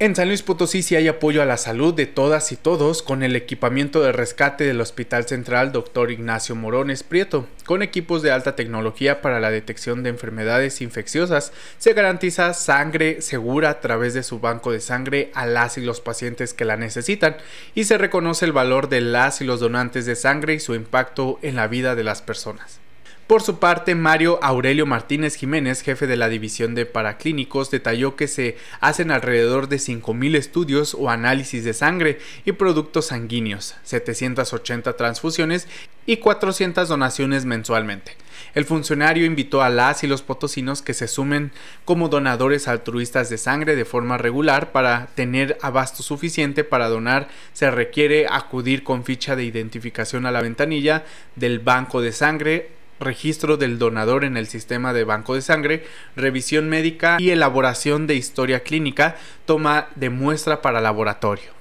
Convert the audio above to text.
En San Luis Potosí se hay apoyo a la salud de todas y todos con el equipamiento de rescate del Hospital Central Dr. Ignacio Morones Prieto. Con equipos de alta tecnología para la detección de enfermedades infecciosas, se garantiza sangre segura a través de su banco de sangre a las y los pacientes que la necesitan y se reconoce el valor de las y los donantes de sangre y su impacto en la vida de las personas. Por su parte, Mario Aurelio Martínez Jiménez, jefe de la División de Paraclínicos, detalló que se hacen alrededor de 5.000 estudios o análisis de sangre y productos sanguíneos, 780 transfusiones y 400 donaciones mensualmente. El funcionario invitó a las y los potosinos que se sumen como donadores altruistas de sangre de forma regular para tener abasto suficiente para donar. Se requiere acudir con ficha de identificación a la ventanilla del banco de sangre registro del donador en el sistema de banco de sangre, revisión médica y elaboración de historia clínica, toma de muestra para laboratorio.